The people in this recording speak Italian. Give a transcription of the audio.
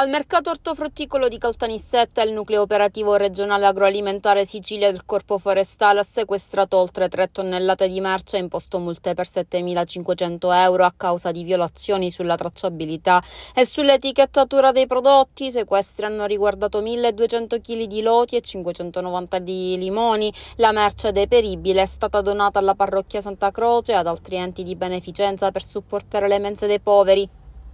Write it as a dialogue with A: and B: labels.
A: Al mercato ortofrutticolo di Caltanissetta il nucleo operativo regionale agroalimentare Sicilia del Corpo Forestale ha sequestrato oltre 3 tonnellate di merce e imposto multe per 7.500 euro a causa di violazioni sulla tracciabilità e sull'etichettatura dei prodotti. I sequestri hanno riguardato 1.200 kg di loti e 590 di limoni. La merce deperibile è stata donata alla parrocchia Santa Croce e ad altri enti di beneficenza per supportare le mense dei poveri.